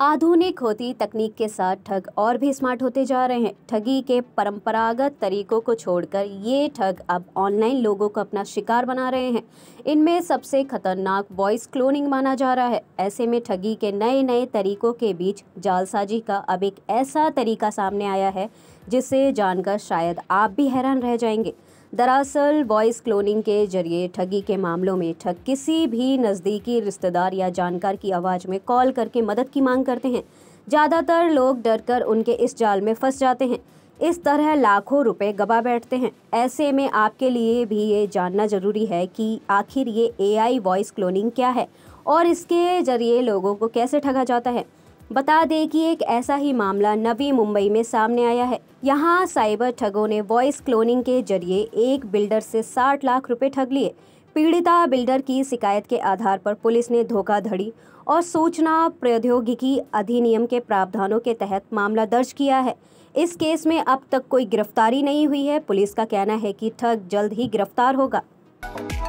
आधुनिक होती तकनीक के साथ ठग और भी स्मार्ट होते जा रहे हैं ठगी के परंपरागत तरीकों को छोड़कर ये ठग अब ऑनलाइन लोगों को अपना शिकार बना रहे हैं इनमें सबसे खतरनाक वॉइस क्लोनिंग माना जा रहा है ऐसे में ठगी के नए नए तरीकों के बीच जालसाजी का अब एक ऐसा तरीका सामने आया है जिसे जानकर शायद आप भी हैरान रह जाएंगे दरअसल वॉइस क्लोनिंग के जरिए ठगी के मामलों में ठग किसी भी नज़दीकी रिश्तेदार या जानकार की आवाज़ में कॉल करके मदद की मांग करते हैं ज़्यादातर लोग डरकर उनके इस जाल में फंस जाते हैं इस तरह लाखों रुपए गवा बैठते हैं ऐसे में आपके लिए भी ये जानना ज़रूरी है कि आखिर ये एआई वॉइस क्लोनिंग क्या है और इसके ज़रिए लोगों को कैसे ठगा जाता है बता दें कि एक ऐसा ही मामला नवी मुंबई में सामने आया है यहाँ साइबर ठगों ने वॉइस क्लोनिंग के जरिए एक बिल्डर से 60 लाख रुपए ठग लिए पीड़िता बिल्डर की शिकायत के आधार पर पुलिस ने धोखाधड़ी और सूचना प्रौद्योगिकी अधिनियम के प्रावधानों के तहत मामला दर्ज किया है इस केस में अब तक कोई गिरफ्तारी नहीं हुई है पुलिस का कहना है कि ठग जल्द ही गिरफ्तार होगा